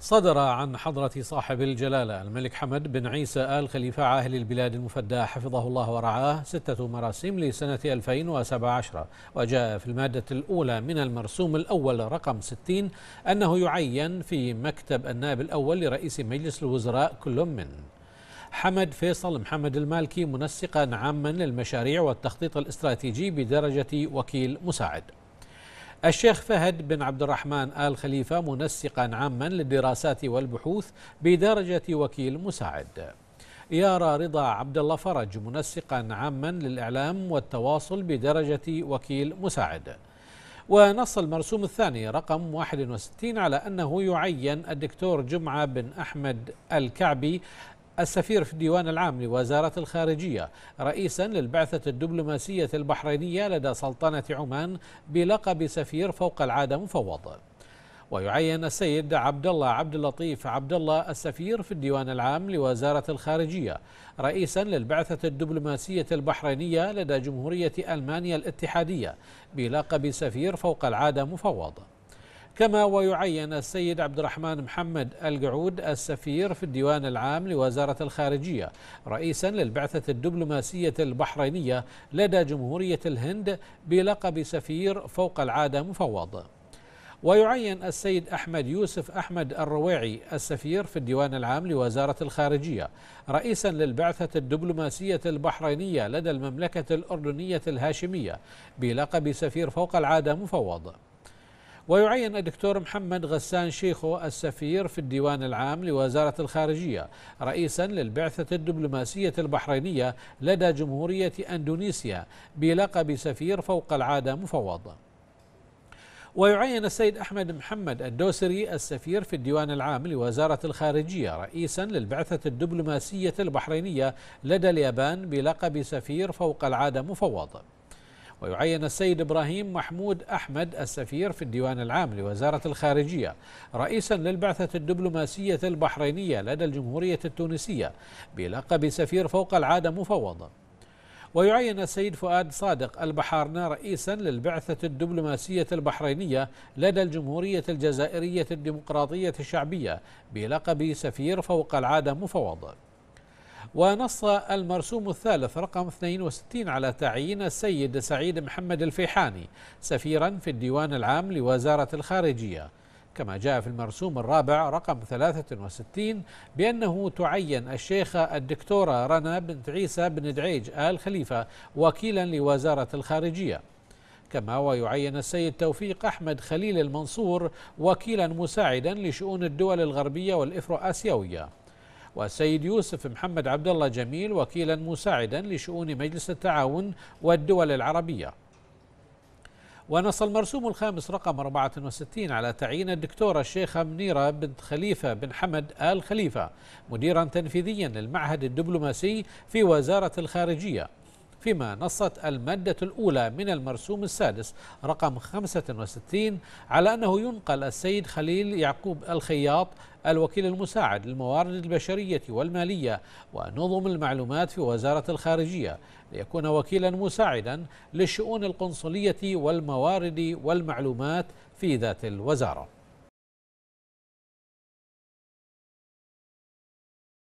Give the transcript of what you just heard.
صدر عن حضرة صاحب الجلالة الملك حمد بن عيسى آل خليفة عاهل البلاد المفدى حفظه الله ورعاه ستة مراسيم لسنة 2017 وجاء في المادة الأولى من المرسوم الأول رقم 60 أنه يعين في مكتب النائب الأول لرئيس مجلس الوزراء كل من حمد فيصل محمد المالكي منسقا عاما للمشاريع والتخطيط الاستراتيجي بدرجة وكيل مساعد الشيخ فهد بن عبد الرحمن آل خليفة منسقا عاما للدراسات والبحوث بدرجة وكيل مساعد يارى رضا عبد الله فرج منسقا عاما للإعلام والتواصل بدرجة وكيل مساعد ونص المرسوم الثاني رقم 61 على أنه يعين الدكتور جمعة بن أحمد الكعبي السفير في الديوان العام لوزارة الخارجية رئيسا للبعثة الدبلوماسية البحرينية لدى سلطنة عمان بلقب سفير فوق العادة مفوض ويعين السيد عبد الله عبد اللطيف عبد الله السفير في الديوان العام لوزارة الخارجية رئيسا للبعثة الدبلوماسية البحرينية لدى جمهورية ألمانيا الاتحادية بلقب سفير فوق العادة مفوض كما ويعين السيد عبد الرحمن محمد القعود السفير في الديوان العام لوزارة الخارجية رئيسا للبعثة الدبلوماسية البحرينية لدى جمهورية الهند بلقب سفير فوق العادة مفوض ويعين السيد أحمد يوسف أحمد الرويعي السفير في الديوان العام لوزارة الخارجية رئيسا للبعثة الدبلوماسية البحرينية لدى المملكة الأردنية الهاشمية بلقب سفير فوق العادة مفوض ويعين الدكتور محمد غسان شيخو السفير في الديوان العام لوزارة الخارجية رئيسا للبعثة الدبلوماسية البحرينية لدى جمهورية أندونيسيا بلقب سفير فوق العادة مفوض ويعين السيد أحمد محمد الدوسري السفير في الديوان العام لوزارة الخارجية رئيسا للبعثة الدبلوماسية البحرينية لدى اليابان بلقب سفير فوق العادة مفوض ويعين السيد إبراهيم محمود أحمد السفير في الديوان العام لوزارة الخارجية رئيسا للبعثة الدبلوماسية البحرينية لدى الجمهورية التونسية بلقب سفير فوق العادة مفوضا ويعين السيد فؤاد صادق البحارنا رئيسا للبعثة الدبلوماسية البحرينية لدى الجمهورية الجزائرية الديمقراطية الشعبية بلقب سفير فوق العادة مفوض ونص المرسوم الثالث رقم 62 على تعيين السيد سعيد محمد الفيحاني سفيرا في الديوان العام لوزارة الخارجية كما جاء في المرسوم الرابع رقم 63 بأنه تعين الشيخة الدكتورة رنا بنت عيسى بن دعيج آل خليفة وكيلا لوزارة الخارجية كما ويعين السيد توفيق أحمد خليل المنصور وكيلا مساعدا لشؤون الدول الغربية والإفرو آسيوية والسيد يوسف محمد عبد الله جميل وكيلا مساعدا لشؤون مجلس التعاون والدول العربية ونص المرسوم الخامس رقم 64 على تعيين الدكتورة الشيخة منيرة بنت خليفة بن حمد آل خليفة مديرا تنفيذيا للمعهد الدبلوماسي في وزارة الخارجية فيما نصت المادة الأولى من المرسوم السادس رقم 65 على أنه ينقل السيد خليل يعقوب الخياط الوكيل المساعد للموارد البشرية والمالية ونظم المعلومات في وزارة الخارجية ليكون وكيلا مساعدا للشؤون القنصلية والموارد والمعلومات في ذات الوزارة